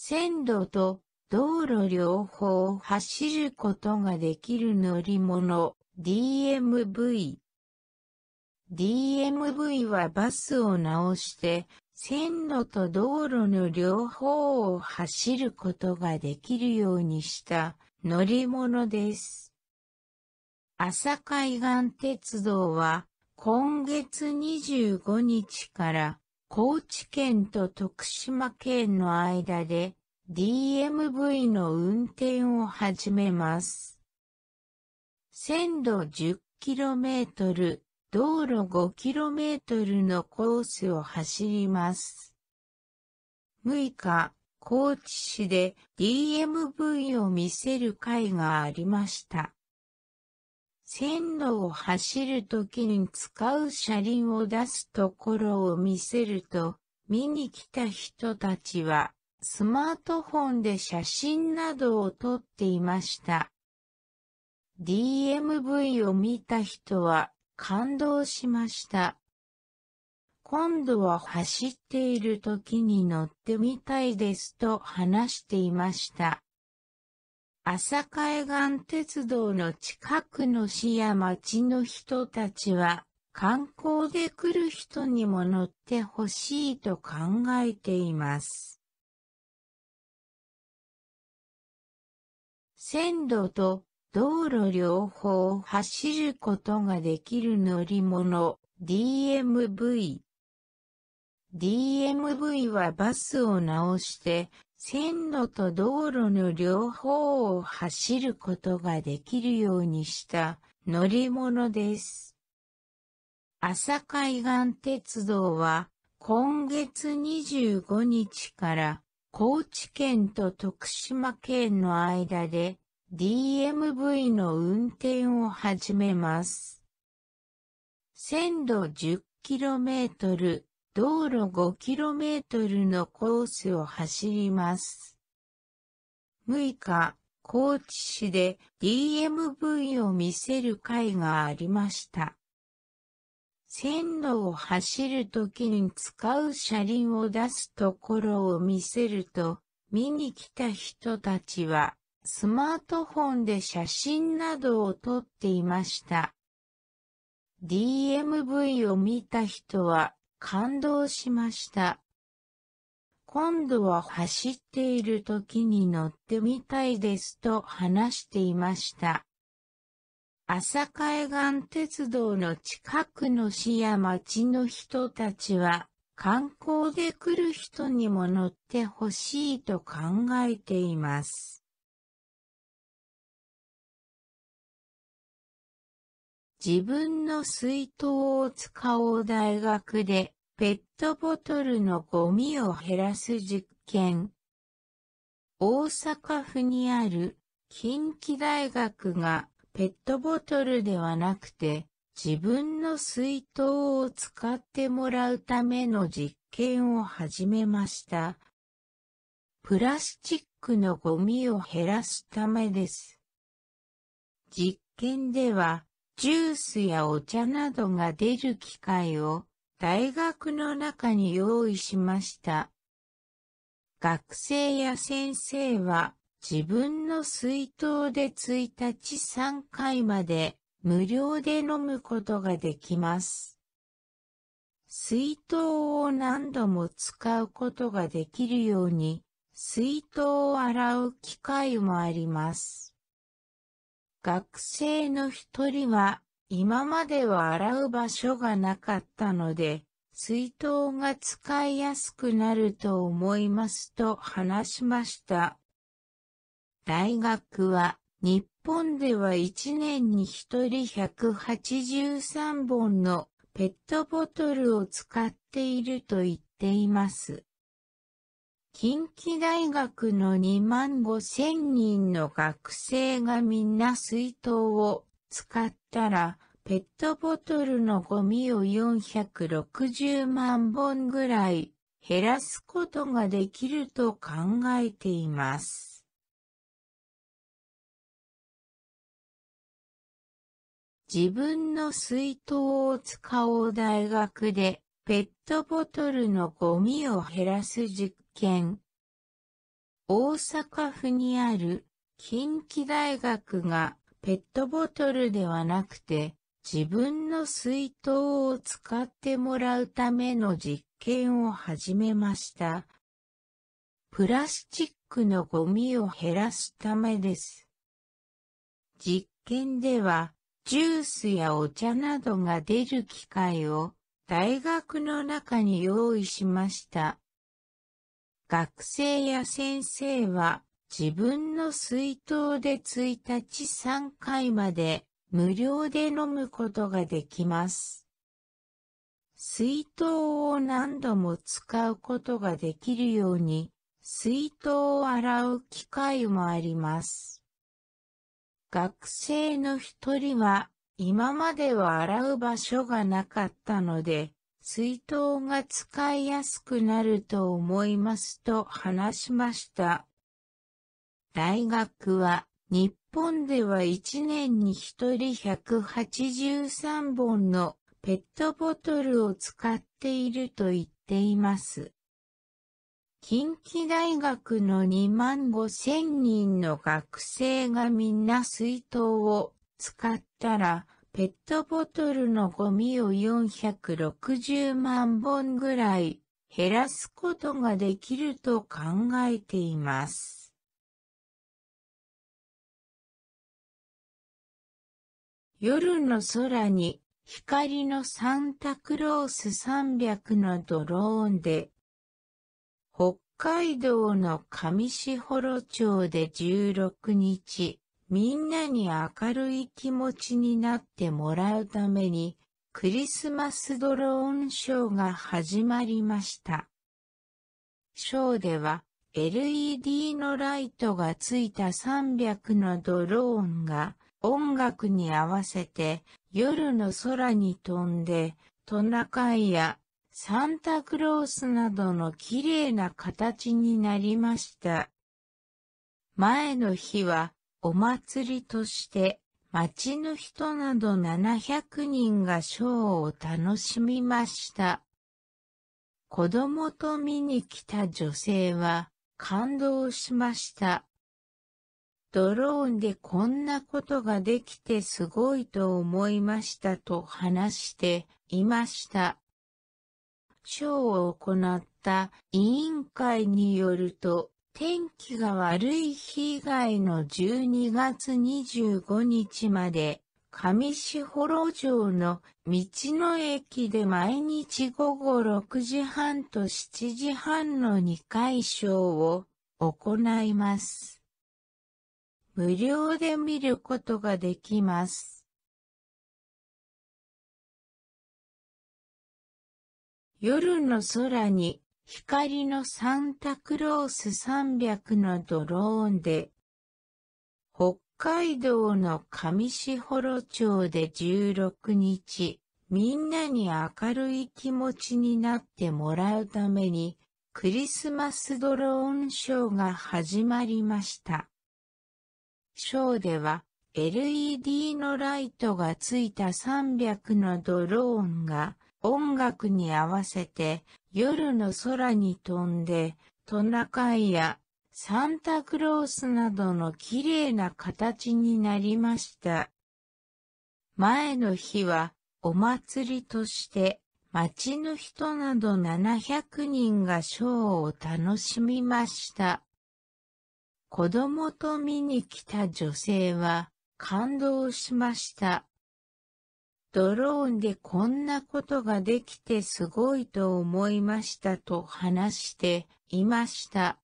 線路と道路両方を走ることができる乗り物 DMV DMV はバスを直して線路と道路の両方を走ることができるようにした乗り物です。朝海岸鉄道は今月25日から高知県と徳島県の間で DMV の運転を始めます。線路 10km、道路 5km のコースを走ります。6日、高知市で DMV を見せる会がありました。線路を走るときに使う車輪を出すところを見せると、見に来た人たちは、スマートフォンで写真などを撮っていました。DMV を見た人は感動しました。今度は走っている時に乗ってみたいですと話していました。朝海岸鉄道の近くの市や町の人たちは、観光で来る人にも乗ってほしいと考えています。線路と道路両方を走ることができる乗り物 DMV。DMV はバスを直して線路と道路の両方を走ることができるようにした乗り物です。朝海岸鉄道は今月25日から高知県と徳島県の間で DMV の運転を始めます。線路 10km、道路 5km のコースを走ります。6日、高知市で DMV を見せる会がありました。線路を走るときに使う車輪を出すところを見せると、見に来た人たちはスマートフォンで写真などを撮っていました。DMV を見た人は感動しました。今度は走っている時に乗ってみたいですと話していました。朝海岸鉄道の近くの市や町の人たちは、観光で来る人にも乗ってほしいと考えています。自分の水筒を使おう大学でペットボトルのゴミを減らす実験。大阪府にある近畿大学がペットボトルではなくて自分の水筒を使ってもらうための実験を始めました。プラスチックのゴミを減らすためです。実験ではジュースやお茶などが出る機会を大学の中に用意しました。学生や先生は自分の水筒で1日3回まで無料で飲むことができます。水筒を何度も使うことができるように水筒を洗う機会もあります。学生の一人は、今までは洗う場所がなかったので、水筒が使いやすくなると思いますと話しました。大学は日本では1年に1人183本のペットボトルを使っていると言っています。近畿大学の2万5千人の学生がみんな水筒を使ったら、ペットボトルのゴミを460万本ぐらい減らすことができると考えています。自分の水筒を使おう大学でペットボトルのゴミを減らす実験。大阪府にある近畿大学がペットボトルではなくて自分の水筒を使ってもらうための実験を始めました。プラスチックのゴミを減らすためです。実験ではジュースやお茶などが出る機械を大学の中に用意しました。学生や先生は自分の水筒で1日3回まで無料で飲むことができます。水筒を何度も使うことができるように、水筒を洗う機会もあります。学生の一人は今までは洗う場所がなかったので、水筒が使いやすくなると思いますと話しました。大学は日本では1年に1人183本のペットボトルを使っていると言っています。近畿大学の2万5千人の学生がみんな水筒を使ったら、ペットボトルのゴミを460万本ぐらい減らすことができると考えています。夜の空に光のサンタクロース300のドローンで北海道の上士幌町で16日みんなに明るい気持ちになってもらうために、クリスマスドローンショーが始まりました。ショーでは、LED のライトがついた300のドローンが、音楽に合わせて夜の空に飛んで、トナカイやサンタクロースなどの綺麗な形になりました。前の日はお祭りとして、町の人など700人がショーを楽しみました。子供と見に来た女性は感動しました。ドローンでこんなことができてすごいと思いましたと話していました。ショーを行った委員会によると、天気が悪い日以外の12月25日まで、上士幌城の道の駅で毎日午後6時半と7時半の2回ショーを行います。無料で見ることができます。夜の空に光のサンタクロース300のドローンで、北海道の上士幌町で16日、みんなに明るい気持ちになってもらうために、クリスマスドローンショーが始まりました。ショーでは、LED のライトがついた300のドローンが、音楽に合わせて夜の空に飛んでトナカイやサンタクロースなどの綺麗な形になりました。前の日はお祭りとして町の人など700人がショーを楽しみました。子供と見に来た女性は感動しました。ドローンでこんなことができてすごいと思いましたと話していました。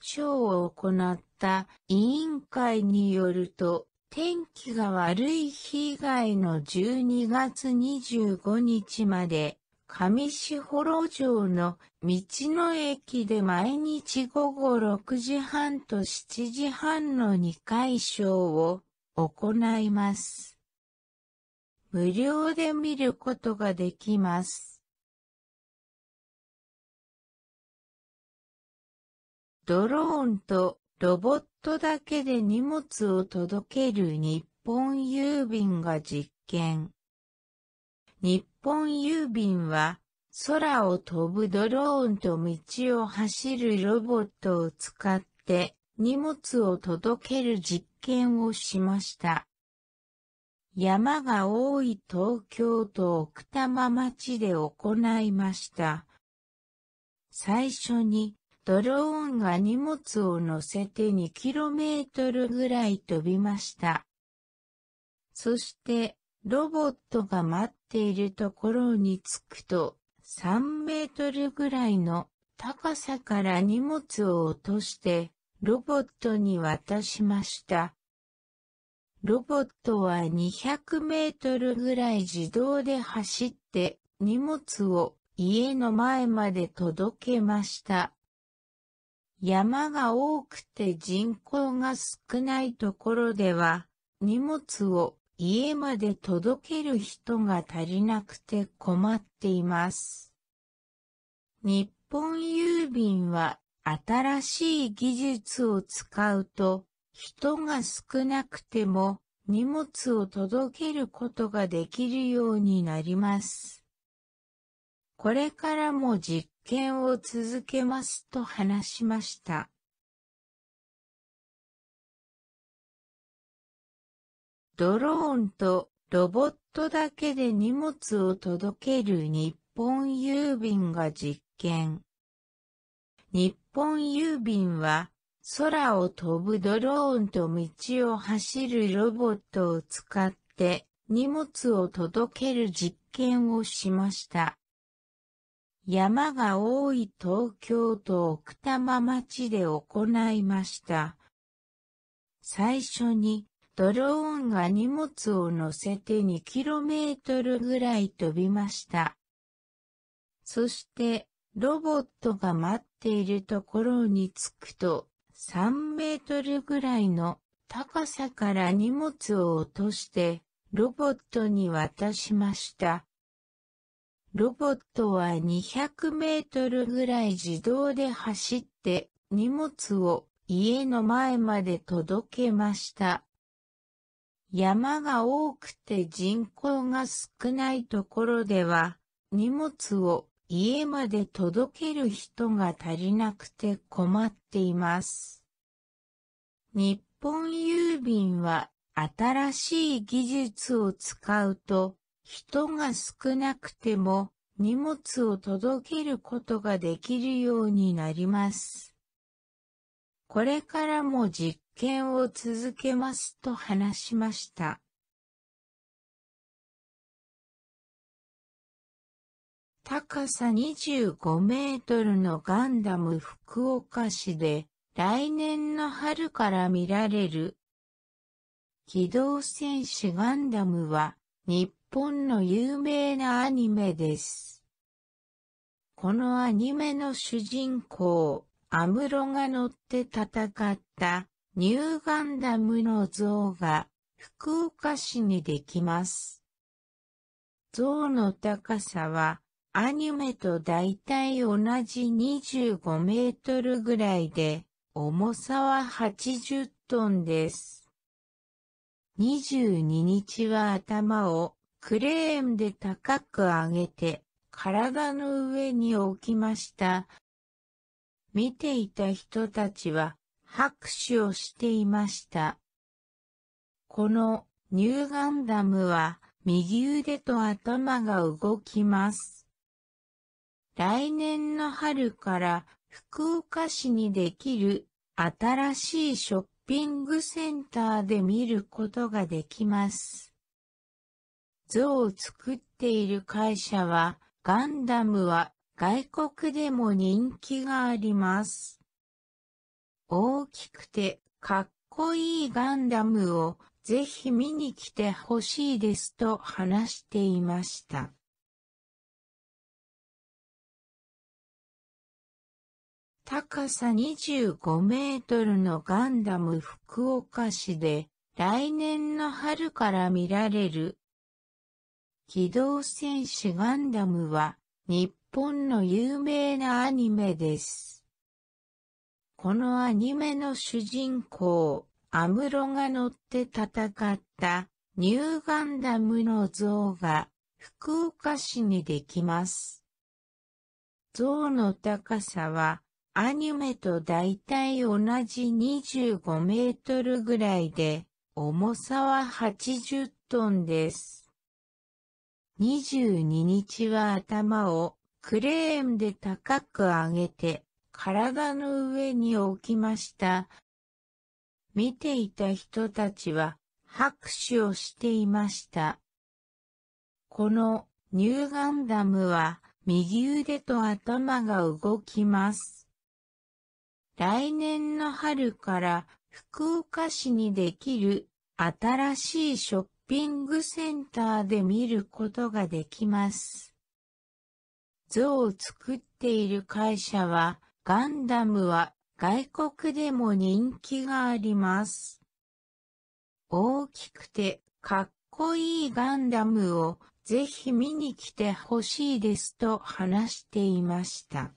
賞を行った委員会によると、天気が悪い日以外の12月25日まで、上士幌城の道の駅で毎日午後6時半と7時半の2回ーを行います。無料で見ることができます。ドローンとロボットだけで荷物を届ける日本郵便が実験。日本郵便は空を飛ぶドローンと道を走るロボットを使って荷物を届ける実験をしました。山が多い東京都奥多摩町で行いました。最初にドローンが荷物を乗せて 2km ぐらい飛びました。そしてロボットが待っているところに着くと3メートルぐらいの高さから荷物を落としてロボットに渡しました。ロボットは200メートルぐらい自動で走って荷物を家の前まで届けました。山が多くて人口が少ないところでは荷物を家まで届ける人が足りなくて困っています。日本郵便は新しい技術を使うと人が少なくても荷物を届けることができるようになります。これからも実験を続けますと話しました。ドローンとロボットだけで荷物を届ける日本郵便が実験。日本郵便は空を飛ぶドローンと道を走るロボットを使って荷物を届ける実験をしました。山が多い東京都奥多摩町で行いました。最初にドローンが荷物を乗せて 2km ぐらい飛びました。そしてロボットが待っているところに着くと3メートルぐらいの高さから荷物を落としてロボットに渡しました。ロボットは200メートルぐらい自動で走って荷物を家の前まで届けました。山が多くて人口が少ないところでは荷物を家まで届ける人が足りなくて困っています。日本郵便は新しい技術を使うと人が少なくても荷物を届けることができるようになります。これからも実験を続けますと話しました。高さ25メートルのガンダム福岡市で来年の春から見られる。機動戦士ガンダムは日本の有名なアニメです。このアニメの主人公、アムロが乗って戦ったニューガンダムの像が福岡市にできます。像の高さはアニメと大体同じ25メートルぐらいで、重さは80トンです。22日は頭をクレーンで高く上げて、体の上に置きました。見ていた人たちは拍手をしていました。このニューガンダムは右腕と頭が動きます。来年の春から福岡市にできる新しいショッピングセンターで見ることができます。像を作っている会社は、ガンダムは外国でも人気があります。大きくてかっこいいガンダムをぜひ見に来てほしいですと話していました。高さ25メートルのガンダム福岡市で来年の春から見られる。機動戦士ガンダムは日本の有名なアニメです。このアニメの主人公、アムロが乗って戦ったニューガンダムの像が福岡市にできます。像の高さはアニメと大体同じ25メートルぐらいで、重さは80トンです。22日は頭をクレーンで高く上げて、体の上に置きました。見ていた人たちは拍手をしていました。このニューガンダムは右腕と頭が動きます。来年の春から福岡市にできる新しいショッピングセンターで見ることができます。像を作っている会社は、ガンダムは外国でも人気があります。大きくてかっこいいガンダムをぜひ見に来てほしいですと話していました。